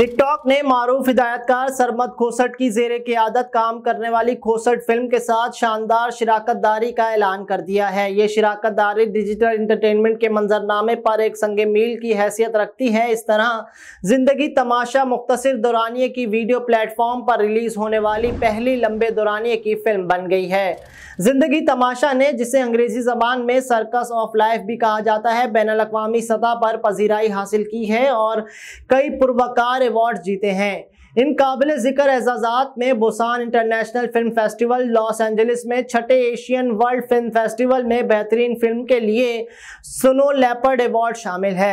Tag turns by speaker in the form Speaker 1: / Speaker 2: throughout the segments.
Speaker 1: TikTok ने मारूफ हिदायतकार सरमद खोसट की जेर की आदत काम करने वाली खोसट फिल्म के साथ शानदार शराकत दारी का ऐलान कर दिया है ये शराकत दारी डिजिटल इंटरटेनमेंट के मंजरनामे पर एक संग मील की हैसियत रखती है इस तरह जिंदगी तमाशा मुख्तर दौरानिए की वीडियो प्लेटफॉर्म पर रिलीज होने वाली पहली लंबे दौरानिए की फिल्म बन गई है जिंदगी तमाशा ने जिसे अंग्रेजी जबान में सर्कस ऑफ लाइफ भी कहा जाता है बैन अवी सतह पर पजीराई हासिल की है और कई पुरवकार अवार्ड जीते हैं इन काबिल जिक्र एजाजात में Busan international film festival Los Angeles में छठे एशियन वर्ल्ड फिल्म फेस्टिवल में बेहतरीन फिल्म के लिए सुनो लेपर्ड अवार्ड शामिल है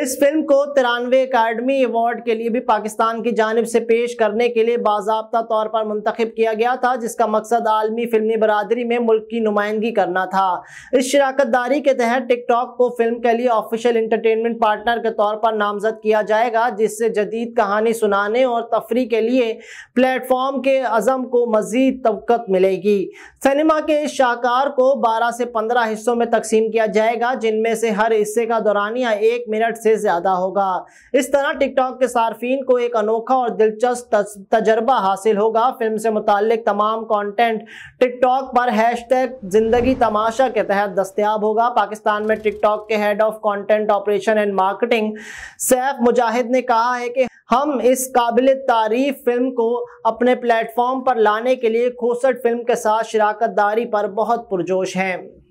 Speaker 1: इस फिल्म को तिरानवे अकेडमी अवार्ड के लिए भी पाकिस्तान की जानब से पेश करने के लिए बाबा तौर पर मंतखब किया गया था जिसका मकसद आलमी फिल्मी बरदरी में मुल्क की नुमाइंदगी करना था इस शराकत दारी के तहत टिकटॉक को फिल्म के लिए ऑफिशियल इंटरटेनमेंट पार्टनर के तौर पर नामजद किया जाएगा जिससे जदीद कहानी सुनाने और तफरी के लिए प्लेटफॉर्म के अज़म को मज़ीद तबकत मिलेगी सिनेमा के इस शाहकार को बारह से पंद्रह हिस्सों में तकसीम किया जाएगा जिनमें से हर हिस्से का दौरानिया एक मिनट से ज़्यादा होगा इस तरह टिकटॉक के सार्फिन को एक अनोखा और दिलचस्प तजर्बा हासिल होगा फिल्म से मुतल तमाम कॉन्टेंट टिकटॉक पर हैश टैग ज़िंदगी तमाशा के तहत दस्तियाब होगा पाकिस्तान में टिकटॉक के head of content operation and marketing Saif Mujahid ने कहा है कि हम इस काबिल तारीफ फिल्म को अपने प्लेटफॉर्म पर लाने के लिए खोसट फिल्म के साथ शराकत दारी पर बहुत पुरजोश हैं